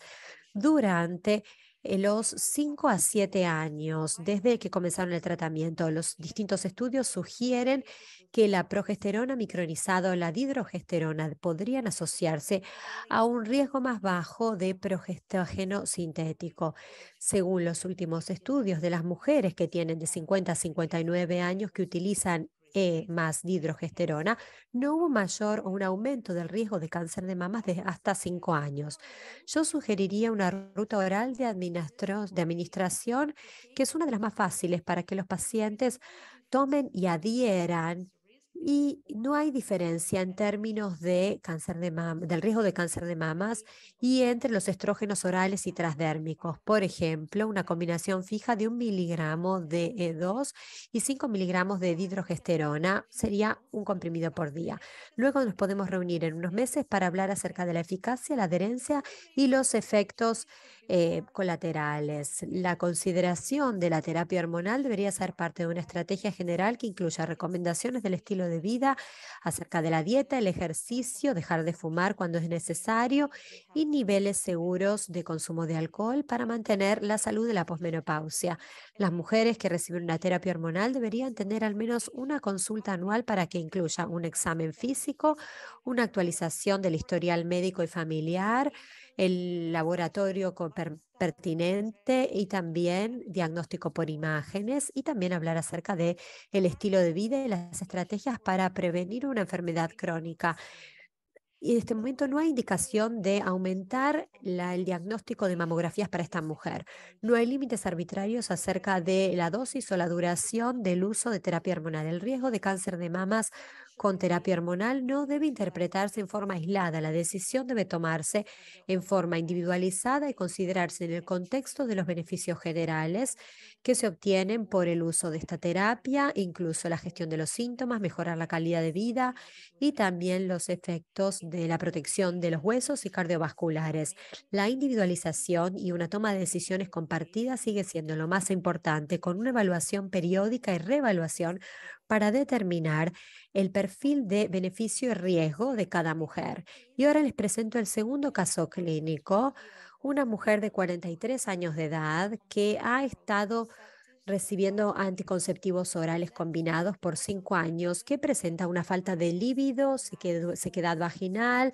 durante los 5 a 7 años desde que comenzaron el tratamiento. Los distintos estudios sugieren que la progesterona micronizada o la hidrogesterona podrían asociarse a un riesgo más bajo de progestógeno sintético. Según los últimos estudios de las mujeres que tienen de 50 a 59 años que utilizan eh, más hidrogesterona, no hubo mayor o un aumento del riesgo de cáncer de mamas de hasta 5 años. Yo sugeriría una ruta oral de, de administración, que es una de las más fáciles para que los pacientes tomen y adhieran y no hay diferencia en términos de cáncer del riesgo de cáncer de mamas y entre los estrógenos orales y trasdérmicos. Por ejemplo, una combinación fija de un miligramo de E2 y 5 miligramos de hidrogesterona sería un comprimido por día. Luego nos podemos reunir en unos meses para hablar acerca de la eficacia, la adherencia y los efectos eh, colaterales. La consideración de la terapia hormonal debería ser parte de una estrategia general que incluya recomendaciones del estilo de vida acerca de la dieta, el ejercicio, dejar de fumar cuando es necesario y niveles seguros de consumo de alcohol para mantener la salud de la posmenopausia. Las mujeres que reciben una terapia hormonal deberían tener al menos una consulta anual para que incluya un examen físico, una actualización del historial médico y familiar, el laboratorio pertinente y también diagnóstico por imágenes y también hablar acerca de el estilo de vida y las estrategias para prevenir una enfermedad crónica. Y en este momento no hay indicación de aumentar el diagnóstico de mamografías para esta mujer. No hay límites arbitrarios acerca de la dosis o la duración del uso de terapia hormonal. El riesgo de cáncer de mamas con terapia hormonal no debe interpretarse en forma aislada. La decisión debe tomarse en forma individualizada y considerarse en el contexto de los beneficios generales que se obtienen por el uso de esta terapia, incluso la gestión de los síntomas, mejorar la calidad de vida y también los efectos de la protección de los huesos y cardiovasculares. La individualización y una toma de decisiones compartidas sigue siendo lo más importante, con una evaluación periódica y reevaluación para determinar el perfil de beneficio y riesgo de cada mujer. Y ahora les presento el segundo caso clínico, una mujer de 43 años de edad que ha estado recibiendo anticonceptivos orales combinados por cinco años, que presenta una falta de líbido, sequedad vaginal,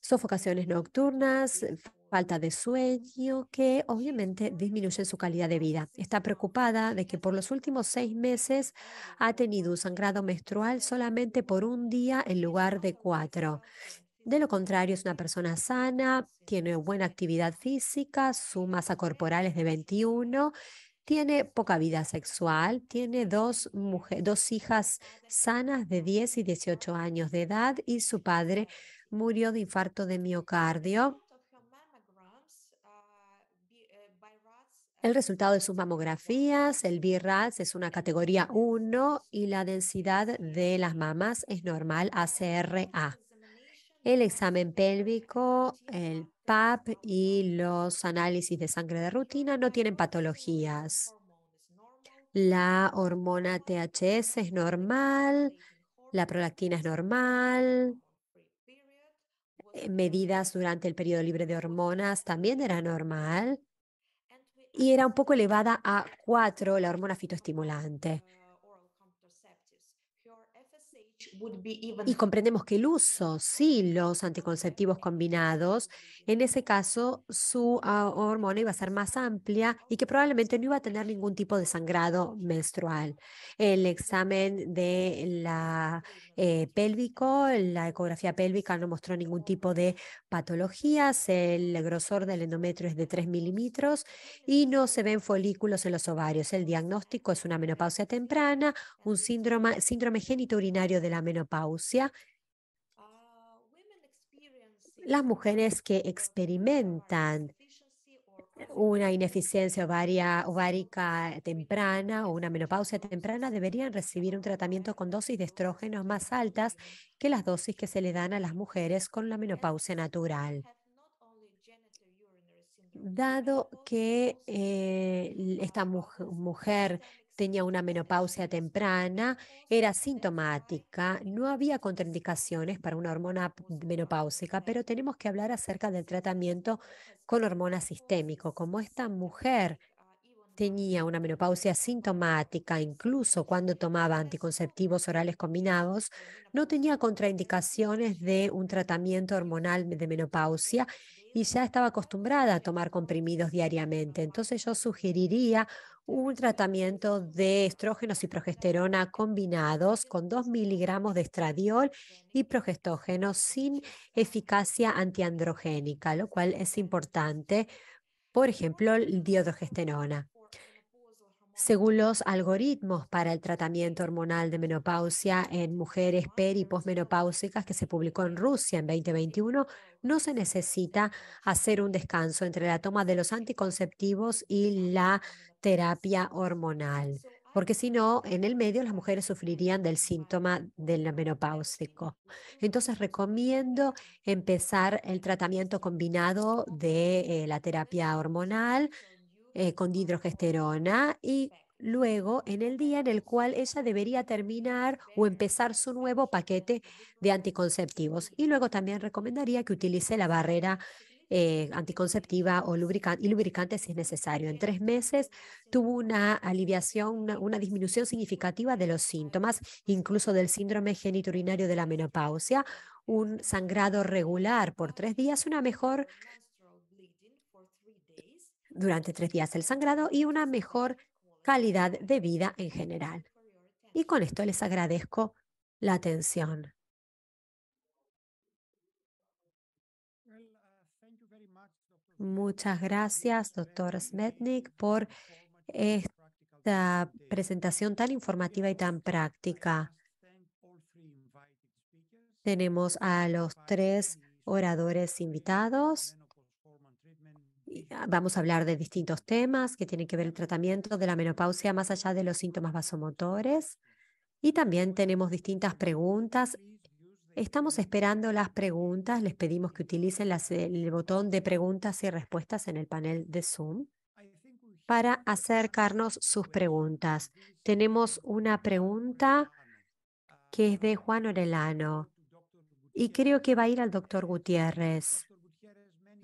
sofocaciones nocturnas, falta de sueño que obviamente disminuye su calidad de vida. Está preocupada de que por los últimos seis meses ha tenido un sangrado menstrual solamente por un día en lugar de cuatro. De lo contrario, es una persona sana, tiene buena actividad física, su masa corporal es de 21, tiene poca vida sexual, tiene dos, dos hijas sanas de 10 y 18 años de edad y su padre murió de infarto de miocardio el resultado de sus mamografías, el BRAS es una categoría 1 y la densidad de las mamas es normal ACRA. El examen pélvico, el PAP y los análisis de sangre de rutina no tienen patologías. La hormona THS es normal, la prolactina es normal, eh, medidas durante el periodo libre de hormonas también era normal y era un poco elevada a 4 la hormona fitoestimulante. Y comprendemos que el uso, sí, los anticonceptivos combinados, en ese caso su ah, hormona iba a ser más amplia y que probablemente no iba a tener ningún tipo de sangrado menstrual. El examen de la eh, pélvico, la ecografía pélvica no mostró ningún tipo de patologías, el grosor del endometrio es de 3 milímetros y no se ven folículos en los ovarios. El diagnóstico es una menopausia temprana, un síndrome, síndrome genitourinario de la menopausia, ah, las mujeres que experimentan una ineficiencia ovárica temprana o una menopausia temprana deberían recibir un tratamiento con dosis de estrógenos más altas que las dosis que se le dan a las mujeres con la menopausia natural. Dado que eh, esta mujer tenía una menopausia temprana, era sintomática, no había contraindicaciones para una hormona menopáusica, pero tenemos que hablar acerca del tratamiento con hormona sistémico. Como esta mujer tenía una menopausia sintomática, incluso cuando tomaba anticonceptivos orales combinados, no tenía contraindicaciones de un tratamiento hormonal de menopausia y ya estaba acostumbrada a tomar comprimidos diariamente. Entonces yo sugeriría un tratamiento de estrógenos y progesterona combinados con 2 miligramos de estradiol y progestógeno sin eficacia antiandrogénica, lo cual es importante, por ejemplo, diodogesterona. Según los algoritmos para el tratamiento hormonal de menopausia en mujeres periposmenopáusicas que se publicó en Rusia en 2021, no se necesita hacer un descanso entre la toma de los anticonceptivos y la terapia hormonal, porque si no, en el medio las mujeres sufrirían del síntoma del menopáusico. Entonces recomiendo empezar el tratamiento combinado de eh, la terapia hormonal eh, con hidrogesterona, y luego en el día en el cual ella debería terminar o empezar su nuevo paquete de anticonceptivos. Y luego también recomendaría que utilice la barrera eh, anticonceptiva o lubricante, y lubricante si es necesario. En tres meses tuvo una aliviación, una, disminución significativa de los síntomas, incluso del síndrome geniturinario de la menopausia, un sangrado regular por tres días, una mejor durante tres días el sangrado y una mejor calidad de vida en general. Y con esto les agradezco la atención. Muchas gracias, doctor Smetnik, por esta presentación tan informativa y tan práctica. Tenemos a los tres oradores invitados. Ah, vamos a hablar de distintos temas que tienen que ver el tratamiento de la menopausia más allá de los síntomas vasomotores. Y también tenemos distintas preguntas. Estamos esperando las preguntas. Les pedimos que utilicen el botón de preguntas y respuestas en el panel de Zoom para acercarnos sus preguntas. Tenemos una pregunta que es de Juan Orellano y creo que va a ir al doctor Gutiérrez.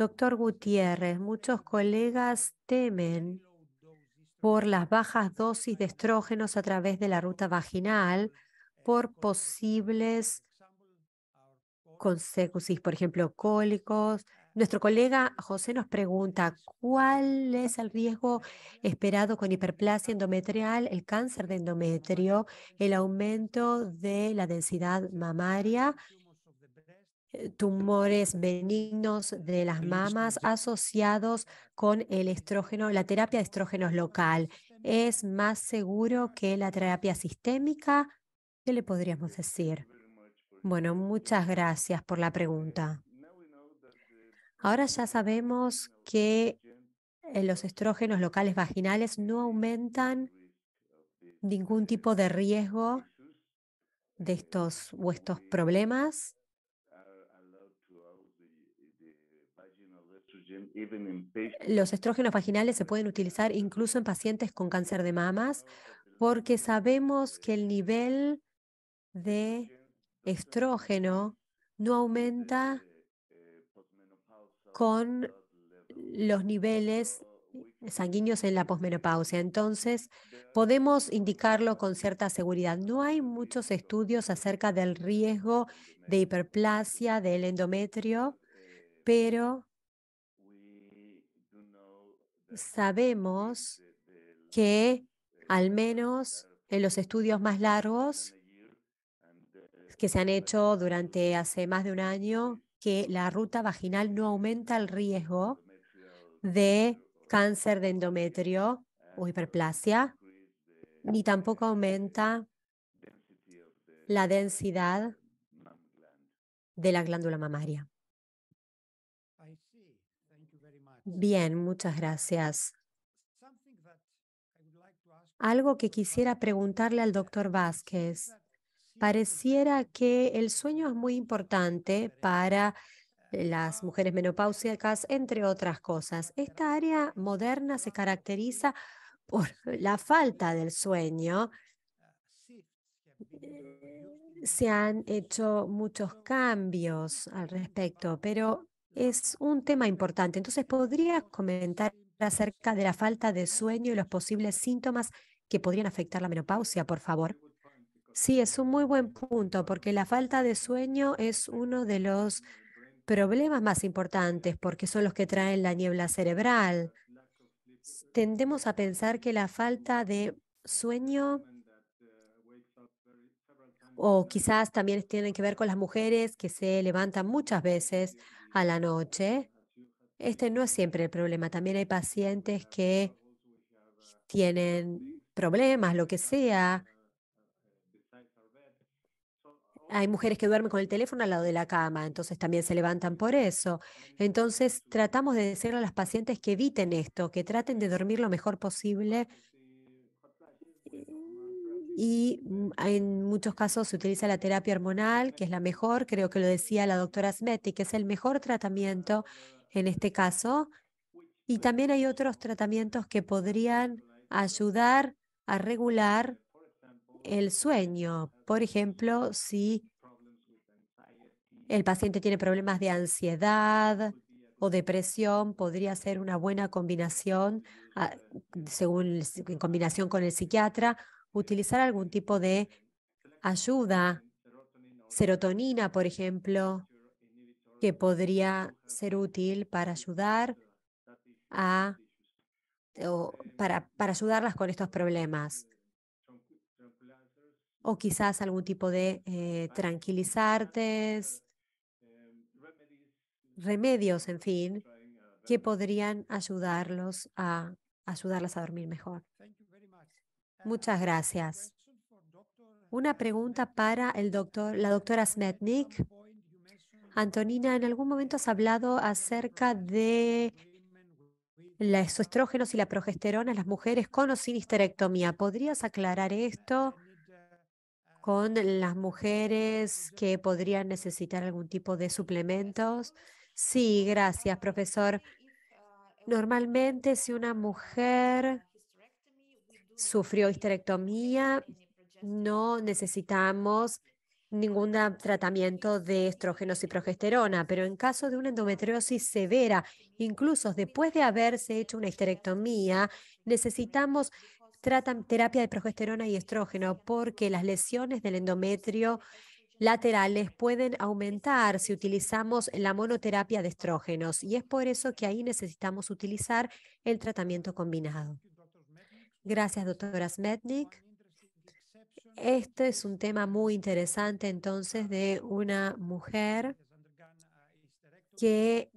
Doctor Gutiérrez, muchos colegas temen por las bajas dosis de estrógenos a través de la ruta vaginal por posibles consecuencias, por ejemplo, cólicos. Nuestro colega José nos pregunta, ¿cuál es el riesgo esperado con hiperplasia endometrial, el cáncer de endometrio, el aumento de la densidad mamaria eh, tumores benignos de las mamas asociados con el estrógeno, la terapia de estrógenos local. Es más seguro que la terapia sistémica, ¿qué le podríamos decir? Bueno, muchas gracias por la pregunta. Ahora ya sabemos que eh, los estrógenos locales vaginales no aumentan ningún tipo de riesgo de estos o estos problemas Los estrógenos vaginales se pueden utilizar incluso en pacientes con cáncer de mamas ah, porque sabemos que el nivel de estrógeno no aumenta eh, con los niveles sanguíneos en la posmenopausia. Entonces, podemos indicarlo con cierta seguridad. No hay muchos estudios acerca del riesgo de hiperplasia del endometrio, eh, pero sabemos que al menos en los estudios más largos eh, que se han hecho durante hace más de un año, que la ruta vaginal no aumenta el riesgo de cáncer de endometrio o eh, hiperplasia, ni tampoco aumenta la densidad de la glándula mamaria. Bien, muchas gracias. Algo que quisiera preguntarle al doctor Vázquez. Pareciera que el sueño es muy importante para las mujeres menopáusicas, entre otras cosas. Esta área moderna se caracteriza por la falta del sueño. Eh, se han hecho muchos cambios al respecto, pero es un tema importante. Entonces, ¿podrías comentar acerca de la falta de sueño y los posibles síntomas que podrían afectar la menopausia, por favor? Sí, es un muy buen punto, porque la falta de sueño es uno de los problemas más importantes, porque son los que traen la niebla cerebral. Tendemos a pensar que la falta de sueño o quizás también tienen que ver con las mujeres que se levantan muchas veces a la noche. Este no es siempre el problema. También hay pacientes que tienen problemas, lo que sea. Hay mujeres que duermen con el teléfono al lado de la cama, entonces también se levantan por eso. Entonces tratamos de decirle a las pacientes que eviten esto, que traten de dormir lo mejor posible y mm, en muchos casos se utiliza la terapia hormonal, que es la mejor, creo que lo decía la doctora Smetti, que es el mejor tratamiento en este caso. Y también hay otros tratamientos que podrían ayudar a regular el sueño. Por ejemplo, si el paciente tiene problemas de ansiedad o depresión, podría ser una buena combinación, ah, según en combinación con el psiquiatra, utilizar algún tipo de ayuda, serotonina, por ejemplo, que podría ser útil para ayudar a para, para ayudarlas con estos problemas. O quizás algún tipo de eh, tranquilizantes, remedios, en fin, que podrían ayudarlos a ayudarlas a dormir mejor. Muchas gracias. Una pregunta para el doctor, la doctora Smetnik. Antonina, en algún momento has hablado acerca de los estrógenos y la progesterona en las mujeres con o sin histerectomía. ¿Podrías aclarar esto con las mujeres que podrían necesitar algún tipo de suplementos? Sí, gracias, profesor. Normalmente si una mujer sufrió histerectomía, no necesitamos ningún tratamiento de estrógenos y progesterona, pero en caso de una endometriosis severa, incluso después de haberse hecho una histerectomía, necesitamos terapia de progesterona y estrógeno porque las lesiones del endometrio laterales pueden aumentar si utilizamos la monoterapia de estrógenos y es por eso que ahí necesitamos utilizar el tratamiento combinado. Gracias, doctora Smetnik. Este es un tema muy interesante entonces de una mujer que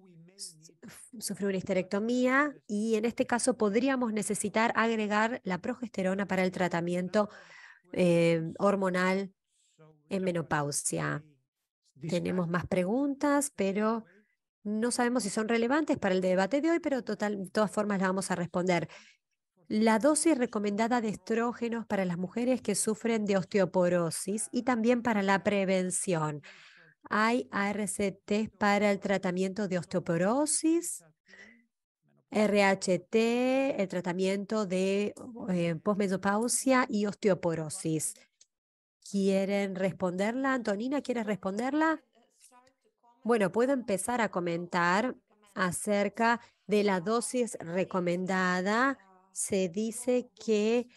sufrió una histerectomía y en este caso podríamos necesitar agregar la progesterona para el tratamiento eh, hormonal en menopausia. Tenemos más preguntas, pero no sabemos si son relevantes para el debate de hoy, pero total, de todas formas las vamos a responder la dosis recomendada de estrógenos para las mujeres que sufren de osteoporosis y también para la prevención. Hay ARCT para el tratamiento de osteoporosis, RHT, el tratamiento de eh, posmenopausia y osteoporosis. ¿Quieren responderla? Antonina, ¿quieres responderla? Bueno, puedo empezar a comentar acerca de la dosis recomendada se dice que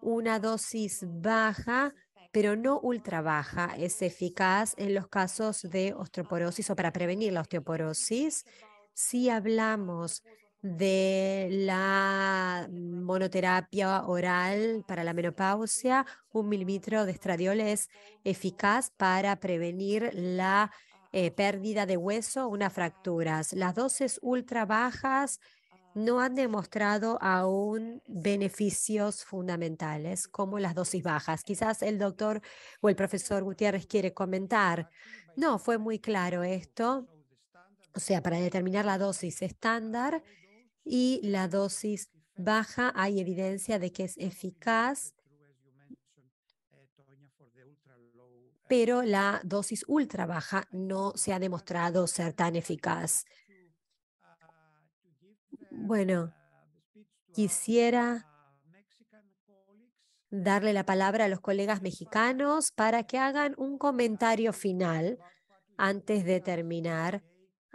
una dosis baja pero no ultra baja, es eficaz en los casos de osteoporosis o para prevenir la osteoporosis. Si hablamos de la monoterapia oral para la menopausia, un mililitro de estradiol es eficaz para prevenir la eh, pérdida de hueso, unas fracturas. Las dosis ultra bajas no han demostrado aún beneficios fundamentales como las dosis bajas. Quizás el doctor o el profesor Gutiérrez quiere comentar. No, fue muy claro esto. O sea, para determinar la dosis estándar y la dosis baja hay evidencia de que es eficaz, pero la dosis ultra baja no se ha demostrado ser tan eficaz. Bueno, quisiera darle la palabra a los eh, colegas mexicanos para que hagan un comentario final antes de terminar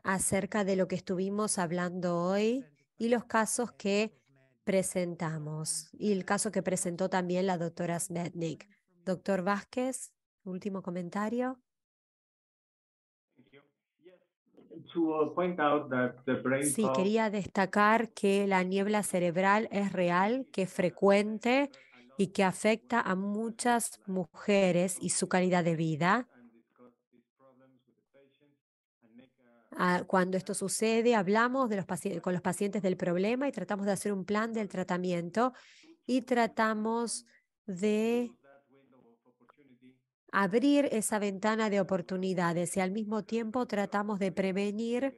acerca de lo que estuvimos hablando hoy y los casos que presentamos y el caso que presentó también la doctora Smetnik. Doctor Vázquez, último comentario. Sí, quería destacar que la niebla cerebral es real, que es frecuente y que afecta a muchas mujeres y su calidad de vida. Ah, cuando esto sucede, hablamos de los con los pacientes del problema y tratamos de hacer un plan del tratamiento y tratamos de abrir esa ventana de oportunidades y al mismo tiempo tratamos de prevenir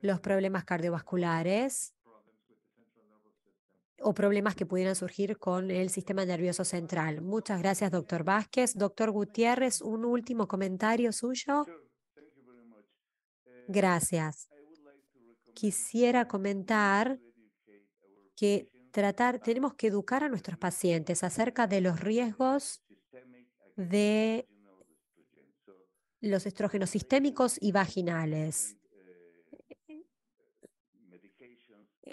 los problemas cardiovasculares o problemas que pudieran surgir con el sistema nervioso central. Muchas gracias, doctor Vázquez. Doctor Gutiérrez, un último comentario suyo. Gracias. Quisiera comentar que tratar, tenemos que educar a nuestros pacientes acerca de los riesgos de los estrógenos sistémicos y vaginales.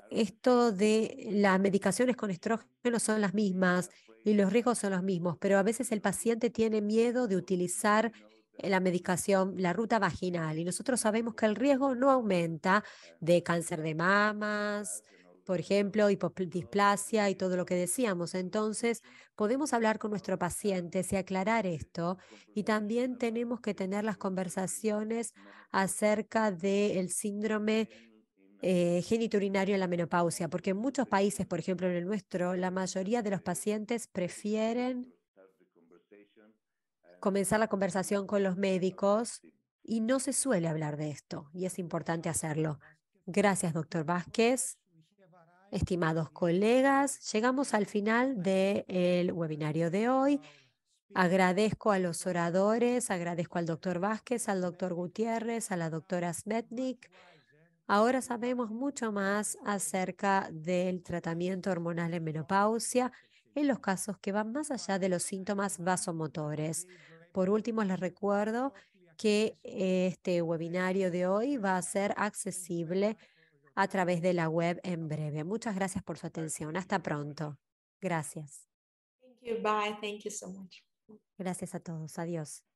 Esto de las medicaciones con estrógenos son las mismas y los riesgos son los mismos, pero a veces el paciente tiene miedo de utilizar la medicación, la ruta vaginal, y nosotros sabemos que el riesgo no aumenta de cáncer de mamas, por ejemplo, hipodisplasia y todo lo que decíamos. Entonces, podemos hablar con nuestro paciente y aclarar esto. Y también tenemos que tener las conversaciones acerca del síndrome eh, geniturinario en la menopausia, porque en muchos países, por ejemplo en el nuestro, la mayoría de los pacientes prefieren comenzar la conversación con los médicos y no se suele hablar de esto y es importante hacerlo. Gracias, doctor Vázquez. Estimados colegas, llegamos al final del webinario de hoy. Agradezco a los oradores, agradezco al doctor Vázquez, al doctor Gutiérrez, a la doctora Smetnik. Ahora sabemos mucho más acerca del tratamiento hormonal en menopausia en los casos que van más allá de los síntomas vasomotores. Por último, les recuerdo que este webinario de hoy va a ser accesible a través de la web en breve. Muchas gracias por su atención. Hasta pronto. Gracias. Gracias a todos. Adiós.